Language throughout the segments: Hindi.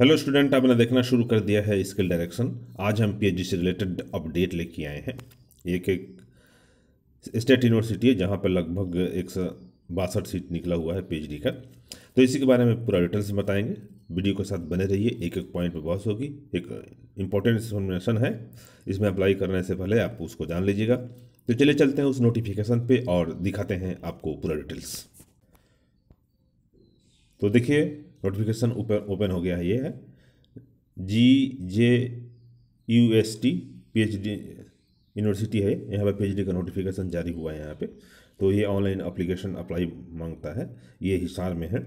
हेलो स्टूडेंट आपने देखना शुरू कर दिया है स्किल डायरेक्शन आज हम पीएचडी से रिलेटेड अपडेट लेके आए हैं एक एक स्टेट यूनिवर्सिटी है जहाँ पर लगभग एक सौ बासठ सीट निकला हुआ है पीएचडी का तो इसी के बारे में पूरा डिटेल्स बताएंगे वीडियो के साथ बने रहिए एक एक पॉइंट पर बॉस होगी एक इंपॉर्टेंट इन्फॉर्मेशन है इसमें अप्लाई करने से पहले आप उसको जान लीजिएगा तो चलिए चलते हैं उस नोटिफिकेशन पर और दिखाते हैं आपको पूरा डिटेल्स तो देखिए नोटिफिकेशन ओपन हो गया है ये है G J U S T P H D university है यहाँ पर पी का नोटिफिकेशन जारी हुआ है यहाँ पे तो ये ऑनलाइन अप्लीकेशन अप्लाई मांगता है ये हिसार में है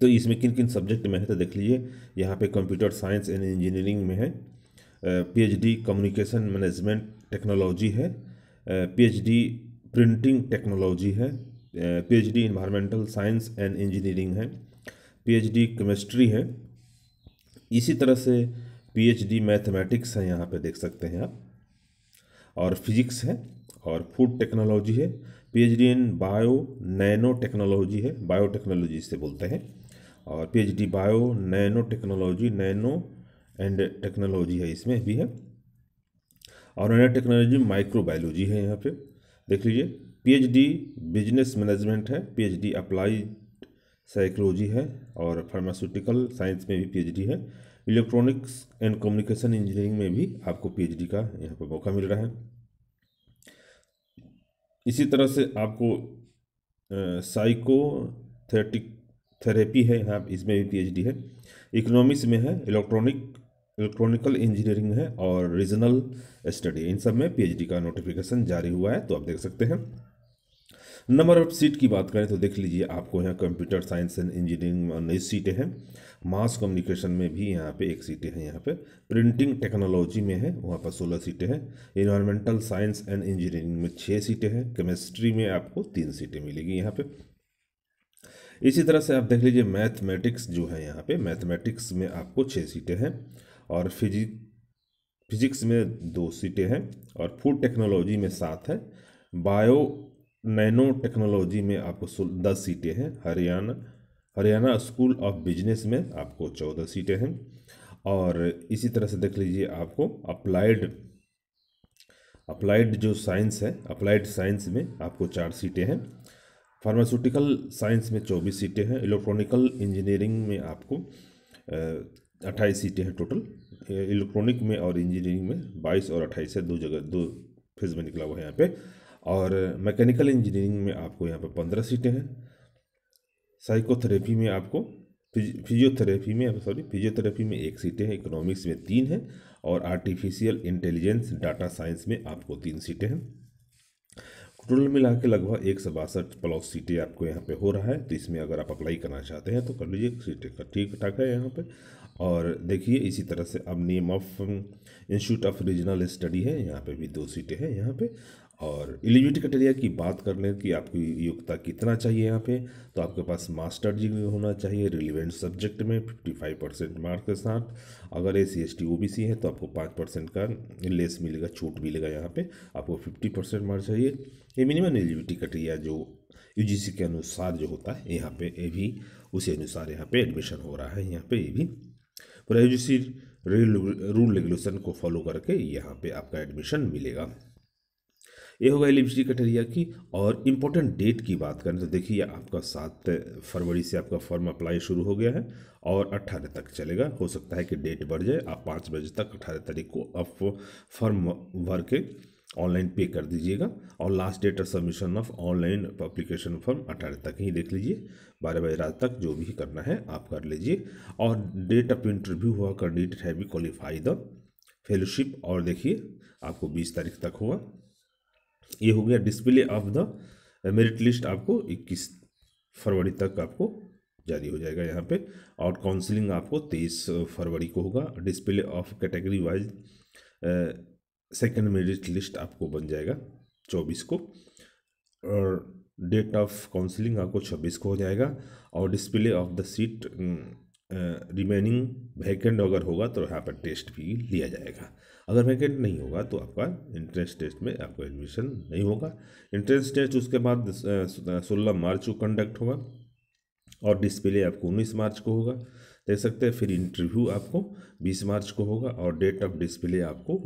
तो इसमें किन किन सब्जेक्ट में है तो देख लीजिए यहाँ पे कंप्यूटर साइंस एंड इंजीनियरिंग में है पीएचडी कम्युनिकेशन मैनेजमेंट टेक्नोलॉजी है पीएचडी प्रिंटिंग टेक्नोलॉजी है PhD environmental science and engineering है पीएचडी केमिस्ट्री है इसी तरह से पीएचडी मैथमेटिक्स है यहाँ पे देख सकते हैं आप और फिजिक्स है और फूड टेक्नोलॉजी है PhD in bio nano technology है बायो टेक्नोलॉजी इससे बोलते हैं और PhD bio nano technology nano and technology है इसमें भी है और नैनो टेक्नोलॉजी माइक्रोबायोलॉजी है यहाँ पे देख लीजिए पीएचडी बिजनेस मैनेजमेंट है पीएचडी अप्लाई साइकोलॉजी है और फार्मास्यूटिकल साइंस में भी पीएचडी है इलेक्ट्रॉनिक्स एंड कम्युनिकेशन इंजीनियरिंग में भी आपको पीएचडी का यहाँ पर मौका मिल रहा है इसी तरह से आपको साइको थेटिक थेरेपी है यहाँ इसमें भी पीएचडी है इकोनॉमिक्स में है इलेक्ट्रॉनिक इलेक्ट्रॉनिकल इंजीनियरिंग है और रीजनल स्टडी इन सब में पीएचडी का नोटिफिकेशन जारी हुआ है तो आप देख सकते हैं नंबर ऑफ सीट की बात करें तो देख लीजिए आपको यहाँ कंप्यूटर साइंस एंड इंजीनियरिंग में उन्नीस सीटें हैं मास कम्युनिकेशन में भी यहाँ पे एक सीटें हैं यहाँ पे प्रिंटिंग टेक्नोलॉजी में है वहाँ पर सोलह सीटें हैं इन्वायरमेंटल साइंस एंड इंजीनियरिंग में छः सीटें हैं केमिस्ट्री में आपको तीन सीटें मिलेगी यहाँ पर इसी तरह से आप देख लीजिए मैथमेटिक्स जो है यहाँ पर मैथमेटिक्स में आपको छः सीटें हैं और फिजिक फिजिक्स में दो सीटें हैं और फूड टेक्नोलॉजी में सात है बायो नैनो टेक्नोलॉजी में आपको दस सीटें हैं Haryana Haryana school of business में आपको चौदह सीटें हैं और इसी तरह से देख लीजिए आपको अप्लाइड अप्लाइड जो साइंस है अप्लाइड साइंस में आपको चार सीटें हैं फार्मास्यूटिकल साइंस में चौबीस सीटें हैं इलेक्ट्रॉनिकल इंजीनियरिंग में आपको अट्ठाईस सीटें हैं टोटल इलेक्ट्रॉनिक में और इंजीनियरिंग में बाईस और अट्ठाईस है दो जगह दो फेज में निकला हुआ है यहाँ पर और मैकेनिकल इंजीनियरिंग में आपको यहाँ पर पंद्रह सीटें हैं साइकोथेरेपी में आपको फिजियोथेरेपी में सॉरी फिजियोथेरेपी में एक सीटें हैं इकोनॉमिक्स में तीन हैं और आर्टिफिशियल इंटेलिजेंस डाटा साइंस में आपको तीन सीटें हैं टोटल मिला के लगभग एक सौ बासठ प्लस सीटें आपको यहाँ पे हो रहा है तो इसमें अगर आप अप्लाई करना चाहते हैं तो कर लीजिए सीटें का ठीक ठाक है यहाँ पे और देखिए इसी तरह से अब name of institute of regional study है यहाँ पे भी दो सीटें हैं यहाँ पे और एलिजिबिलिटी क्राइटेरिया की बात कर लें कि आपकी योग्यता कितना चाहिए यहाँ पे तो आपके पास मास्टर डिग्री होना चाहिए रिलेवेंट सब्जेक्ट में 55 परसेंट मार्क के साथ अगर A C S T O B C है तो आपको 5 परसेंट का लेस मिलेगा छूट मिलेगा यहाँ पे आपको 50 परसेंट मार्क चाहिए ये मिनिमम एलिजिबिलिटी क्राइटेरिया जो यू जी सी के अनुसार जो होता है यहाँ पे ये भी उसी अनुसार यहाँ पे एडमिशन हो रहा है यहाँ पे ये भी तो रेजिस्ट्री रूल रेगुलेशन को फॉलो करके यहाँ पे आपका एडमिशन मिलेगा ये होगा एलिजिबिलिटी कटेरिया की और इम्पोर्टेंट डेट की बात करें तो देखिए आपका सात फरवरी से आपका फॉर्म अप्लाई शुरू हो गया है और अट्ठारह तक चलेगा हो सकता है कि डेट बढ़ जाए आप पाँच बजे तक अट्ठारह तारीख को आप फॉर्म भर के ऑनलाइन पे कर दीजिएगा और last date of submission of online application form अठारह तक ही देख लीजिए बारह बजे रात तक जो भी करना है आप कर लीजिए और डेट ऑफ इंटरव्यू हुआ कैंडिडेट भी क्वालिफाई द फेलोशिप और देखिए आपको बीस तारीख तक हुआ ये हो गया display of the merit list आपको इक्कीस फरवरी तक आपको जारी हो जाएगा यहाँ पे और काउंसलिंग आपको तेईस फरवरी को होगा display of category wise second merit list आपको बन जाएगा चौबीस को और डेट ऑफ काउंसलिंग आपको छब्बीस को हो जाएगा और display of the seat remaining vacant अगर होगा तो यहाँ पर टेस्ट भी लिया जाएगा अगर वैकेंट नहीं होगा तो आपका इंट्रेंस टेस्ट में आपको एडमिशन नहीं होगा इंट्रेंस टेस्ट उसके बाद सोलह मार्च को कंडक्ट होगा और डिस्प्ले आपको उन्नीस मार्च को होगा देख सकते हैं फिर इंटरव्यू आपको बीस मार्च को होगा और डेट ऑफ डिस्प्ले आपको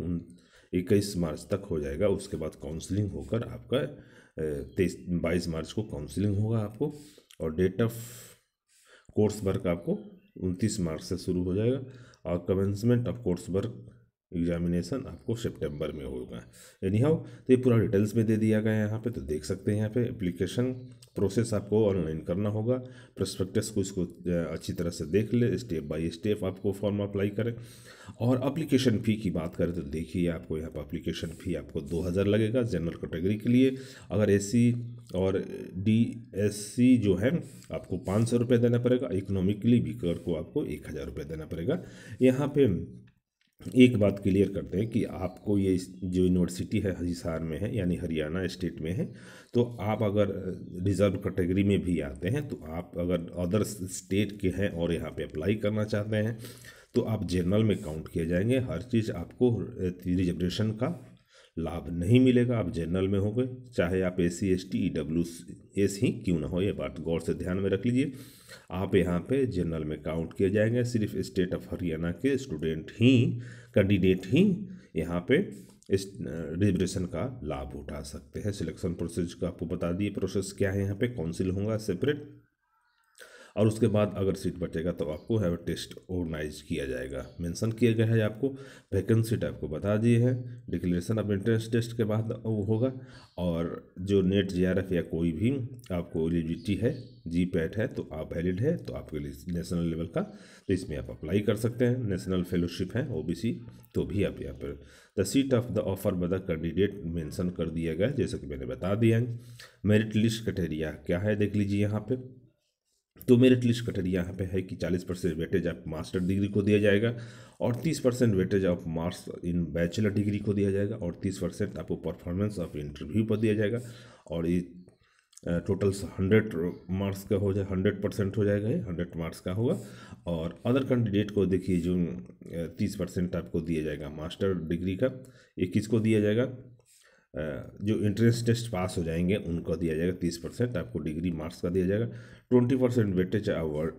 इक्कीस मार्च तक हो जाएगा उसके बाद काउंसलिंग होकर आपका तेईस बाईस मार्च को काउंसलिंग होगा आपको और डेट ऑफ कोर्स वर्क आपको उनतीस मार्च से शुरू हो जाएगा और commencement of course work examination आपको सितंबर में होगा एनी हाउ तो ये पूरा डिटेल्स में दे दिया गया है यहाँ पे तो देख सकते हैं यहाँ पे एप्लीकेशन प्रोसेस आपको ऑनलाइन करना होगा प्रस्पेक्टस को इसको अच्छी तरह से देख ले स्टेप बाय स्टेप आपको फॉर्म अप्लाई करें और अप्लीकेशन फ़ी की बात करें तो देखिए आपको यहाँ पर अप्लीकेशन फ़ी आपको दो हज़ार लगेगा जनरल कैटेगरी के लिए अगर ए और डी एस सी जो है आपको पाँच सौ रुपये देना पड़ेगा इकोनॉमिकली वीकर को आपको एक हज़ार देना पड़ेगा यहाँ पर एक बात क्लियर करते हैं कि आपको ये जो यूनिवर्सिटी है हिसार में है यानी हरियाणा स्टेट में है तो आप अगर रिजर्व कैटेगरी में भी आते हैं तो आप अगर अदर स्टेट के हैं और यहाँ पे अप्लाई करना चाहते हैं तो आप जनरल में काउंट किए जाएंगे हर चीज़ आपको रिजर्वेशन का लाभ नहीं मिलेगा आप जनरल में होंगे चाहे आप S C S T E W S ही क्यों ना हो ये बात गौर से ध्यान में रख लीजिए आप यहाँ पे जनरल में काउंट किए जाएंगे सिर्फ स्टेट ऑफ हरियाणा के स्टूडेंट ही कैंडिडेट ही यहाँ पे इस रिजर्वेशन का लाभ उठा सकते हैं सिलेक्शन प्रोसेस का आपको बता दिए प्रोसेस क्या है यहाँ पे काउंसिल होगा सेपरेट और उसके बाद अगर सीट बचेगा तो आपको हैव टेस्ट ऑर्गेनाइज किया जाएगा मेंशन किया गया है आपको वैकेंसी टाइप को बता दिए हैं डिक्लेरेशन ऑफ इंट्रेंस टेस्ट के बाद वो होगा और जो नेट जे या कोई भी आपको एलिजिबिलिटी है जी पैट है तो आप वैलिड है तो आपके लिए नेशनल लेवल का तो इसमें आप अप्लाई कर सकते हैं नेशनल फेलोशिप है ओ तो भी आप यहाँ पर the seat of the offer by the candidate mention कर दिया गया जैसा कि मैंने बता दिया है मेरिट लिस्ट क्रटेरिया क्या है देख लीजिए यहाँ पर तो मेरिट लिस्ट कटरी यहाँ पे है कि 40 परसेंट वेटेज आप मास्टर डिग्री को दिया जाएगा और 30 percent weightage of marks in bachelor degree को दिया जाएगा और 30 परसेंट आपको परफॉर्मेंस ऑफ इंटरव्यू पर दिया जाएगा और ये टोटल हंड्रेड मार्क्स का हो जाए हंड्रेड परसेंट हो जाएगा ये हंड्रेड मार्क्स का होगा और अदर कैंडिडेट को देखिए जो तीस परसेंट आपको दिया जाएगा मास्टर डिग्री का ये किसको दिया जाएगा जो इंट्रेंस टेस्ट पास हो जाएंगे उनको दिया जाएगा तीस परसेंट आपको डिग्री मार्क्स का दिया जाएगा twenty percent weightage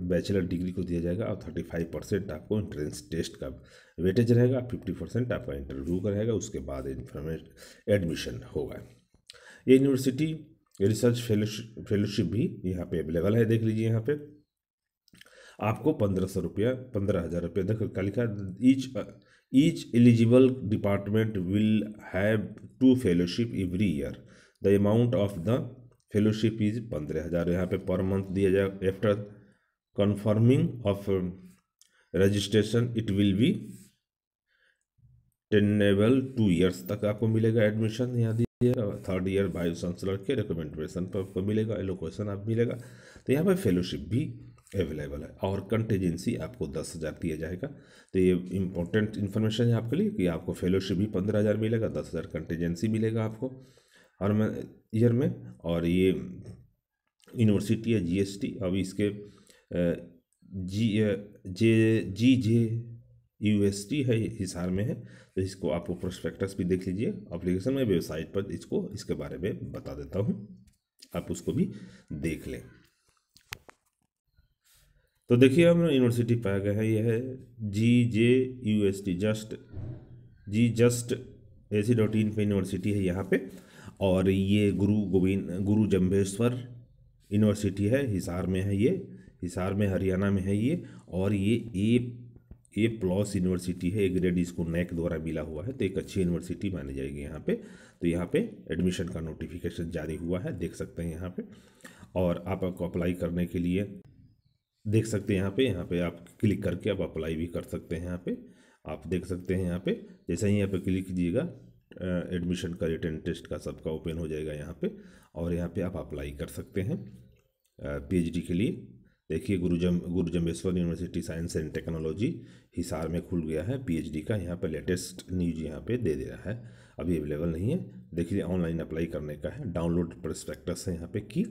bachelor degree को दिया जाएगा और थर्टी फाइव परसेंट आपको एंट्रेंस टेस्ट का वेटेज रहेगा फिफ्टी परसेंट आपका इंटरव्यू का रहेगा उसके बाद एडमिशन होगा ये यूनिवर्सिटी रिसर्च फेलोशिप भी यहाँ पे अवेलेबल है देख लीजिए यहाँ पे आपको पंद्रह सौ रुपया पंद्रह हज़ार रुपया देखो का लिखा each each eligible department will have two fellowship every year the amount of the fellowship is पंद्रह हज़ार यहाँ पे पर मंथ दिया जाएगा after confirming of registration it will be tenable two years तक आपको मिलेगा एडमिशन यहाँ दिया थर्ड ईयर वाइस चांसलर के रिकमेंडेशन पर आपको मिलेगा एलोकेशन आप मिलेगा तो यहाँ पे फेलोशिप भी अवेलेबल है और कंटेजेंसी आपको दस हज़ार दिया जाएगा तो ये इंपॉर्टेंट इन्फॉर्मेशन है आपके लिए कि आपको फेलोशिप भी पंद्रह हज़ार मिलेगा दस हज़ार कंटेजेंसी मिलेगा आपको हर में ईयर में और ये यूनिवर्सिटी है जीएसटी अब इसके G J G J U S T है हिसार में है तो इसको आप प्रोस्पेक्टस भी देख लीजिए अप्लीकेशन में वेबसाइट पर इसको इसके बारे में बता देता हूँ आप उसको भी देख लें तो देखिए हम यूनिवर्सिटी पाया गया है यह है G J U S T just G just A C dot in पर यूनिवर्सिटी है यहाँ पे और ये गुरु गोविंद गुरु जम्भेश्वर यूनिवर्सिटी है हिसार में है ये हिसार में हरियाणा में है ये और ये ए ए प्लस यूनिवर्सिटी है ए ग्रेड इसको नैक द्वारा मिला हुआ है तो एक अच्छी यूनिवर्सिटी मानी जाएगी यहाँ पे तो यहाँ पे एडमिशन का नोटिफिकेशन जारी हुआ है देख सकते हैं यहाँ पे और आपको अप्लाई करने के लिए देख सकते हैं यहाँ पे यहाँ पे आप क्लिक करके आप अप्लाई भी कर सकते हैं यहाँ पे आप देख सकते हैं यहाँ पे जैसे ही यहाँ पे क्लिक कीजिएगा एडमिशन का रिटर्न टेस्ट का सबका ओपन हो जाएगा यहाँ पे और यहाँ पे आप अप्लाई कर सकते हैं पीएचडी के लिए देखिए गुरुजम गुरुजम्बेश्वर university science and technology Hisar में खुल गया है पीएचडी का यहाँ पे लेटेस्ट न्यूज यहाँ पे दे दे रहा है अभी अवेलेबल नहीं है देखिए ऑनलाइन अप्लाई करने का है डाउनलोड प्रस्पेक्टस है यहाँ पर की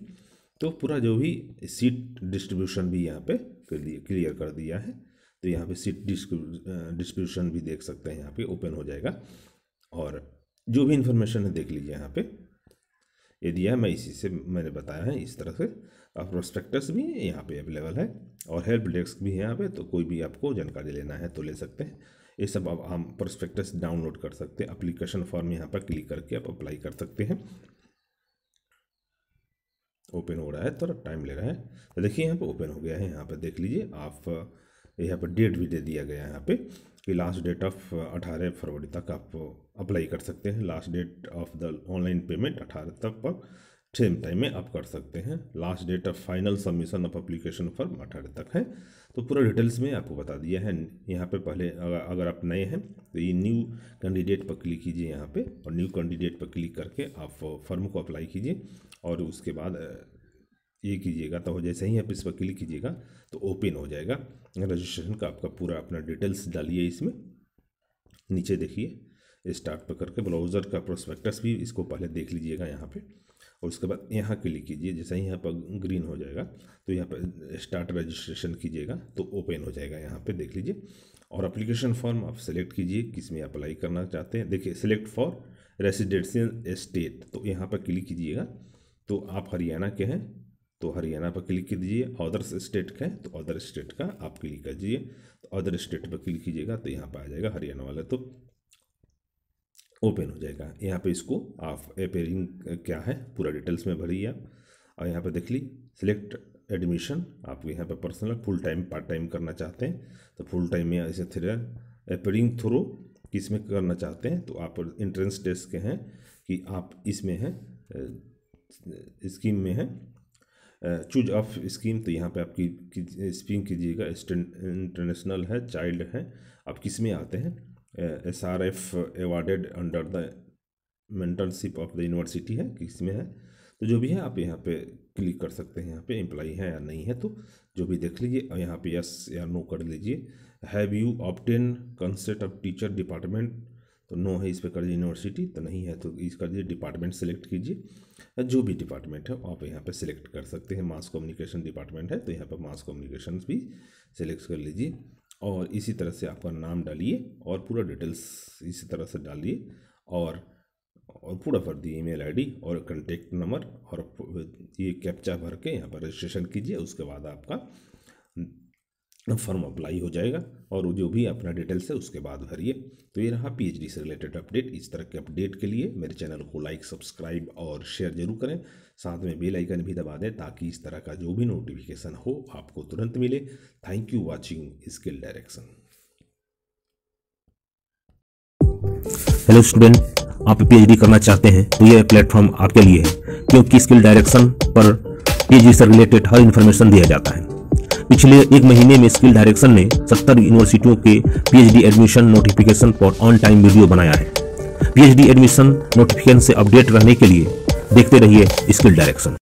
तो पूरा जो भी सीट डिस्ट्रीब्यूशन भी यहाँ पर क्लियर कर दिया है तो यहाँ पर सीट डिस्ट्रीब्यूशन भी देख सकते हैं यहाँ पर ओपन हो जाएगा और जो भी इन्फॉर्मेशन है देख लीजिए यहाँ पे ये दिया है मैं इसी से मैंने बताया है इस तरह से और प्रोस्पेक्टस भी यहाँ पे अवेलेबल है और हेल्प डेस्क भी है यहाँ पे तो कोई भी आपको जानकारी लेना है तो ले सकते हैं ये सब आप हम प्रोस्पेक्टस डाउनलोड कर सकते हैं अप्लीकेशन फॉर्म यहाँ पर क्लिक करके आप अप्लाई कर सकते हैं ओपन हो रहा है थोड़ा तो टाइम ले रहा है तो देखिए यहाँ पर ओपन हो गया है यहाँ पर देख लीजिए आप यहाँ पर डेट भी दे दिया गया है यहाँ पर कि लास्ट डेट ऑफ अठारह फरवरी तक आप अप्लाई uh, कर सकते हैं last date of the online payment अठारह तक पर सेम टाइम में आप कर सकते हैं last date of final submission of application form अठारह तक है तो पूरा डिटेल्स में आपको बता दिया है यहाँ पे पहले अगर अगर आप नए हैं तो ये न्यू कैंडिडेट पर क्लिक कीजिए यहाँ पे और न्यू कैंडिडेट पर क्लिक करके आप फॉर्म uh, को अप्लाई कीजिए और उसके बाद uh, ये कीजिएगा तो जैसे ही आप इस पर क्लिक कीजिएगा तो ओपन हो जाएगा रजिस्ट्रेशन का आपका पूरा अपना डिटेल्स डालिए इसमें नीचे देखिए स्टार्ट पर करके ब्राउज़र का प्रोस्पेक्टस भी इसको पहले देख लीजिएगा यहाँ पे और उसके बाद यहाँ क्लिक कीजिए जैसे ही यहाँ पर ग्रीन हो जाएगा तो यहाँ पर स्टार्ट रजिस्ट्रेशन कीजिएगा तो ओपन हो जाएगा यहाँ पे देख लीजिए और अप्लीकेशन फॉर्म आप सेलेक्ट कीजिए किस में अप्लाई करना चाहते हैं देखिए सेलेक्ट फॉर रेसिडेंशियल इस्टेट तो यहाँ पर क्लिक कीजिएगा तो आप हरियाणा के हैं तो हरियाणा पर क्लिक कर दीजिए अदर्स स्टेट का तो अदर स्टेट का आप क्लिक कर दीजिए तो अदर स्टेट पर क्लिक कीजिएगा तो यहाँ पर आ जाएगा हरियाणा वाला तो ओपन हो जाएगा यहाँ पे इसको आप एपेयरिंग क्या है पूरा डिटेल्स में भरिए आप और यहाँ पे देख ली सिलेक्ट एडमिशन आप यहाँ पे personal full time part time करना चाहते हैं तो फुल टाइम में ऐसे थ्री एपेयरिंग थ्रू किसमें करना चाहते हैं तो आप इंट्रेंस टेस्ट के हैं कि आप इसमें हैं स्कीम में हैं चूज ऑफ स्कीम तो यहाँ पे आपकी स्कीम कीजिएगा इंटरनेशनल है चाइल्ड है आप किस में आते हैं S R F awarded under the mentorship of the university है किस में है तो जो भी है आप यहाँ पे क्लिक कर सकते हैं यहाँ पे एम्प्लाई है या नहीं है तो जो भी देख लीजिए और यहाँ पे यस या नो कर लीजिए have you obtain consent of teacher department तो नो है इस पर कर दीजिए यूनिवर्सिटी तो नहीं है तो इस कर दीजिए डिपार्टमेंट सेलेक्ट कीजिए जो भी डिपार्टमेंट है आप यहाँ पर सिलेक्ट कर सकते हैं मास कम्युनिकेशन डिपार्टमेंट है तो यहाँ पर मास कम्युनिकेशन भी सिलेक्ट कर लीजिए और इसी तरह से आपका नाम डालिए और पूरा डिटेल्स इसी तरह से डालिए और और पूरा भर दिए ईमेल आईडी और कंटेक्ट नंबर और ये कैप्चा भर के यहाँ पर रजिस्ट्रेशन कीजिए उसके बाद आपका फॉर्म अप्लाई हो जाएगा और वो जो भी अपना डिटेल्स है उसके बाद भरिए तो ये रहा पीएचडी से रिलेटेड अपडेट इस तरह के अपडेट के लिए मेरे चैनल को लाइक सब्सक्राइब और शेयर जरूर करें साथ में बेल आइकन भी दबा दें ताकि इस तरह का जो भी नोटिफिकेशन हो आपको तुरंत मिले thank you watching skill direction hello student आप पी करना चाहते हैं तो यह प्लेटफॉर्म आपके लिए है क्योंकि स्किल डायरेक्शन पर पीएचडी से रिलेटेड हर इन्फॉर्मेशन दिया जाता है पिछले एक महीने में स्किल डायरेक्शन ने 70 यूनिवर्सिटियों के पीएचडी एडमिशन नोटिफिकेशन पर ऑन टाइम वीडियो बनाया है पीएचडी एडमिशन नोटिफिकेशन से अपडेट रहने के लिए देखते रहिए स्किल डायरेक्शन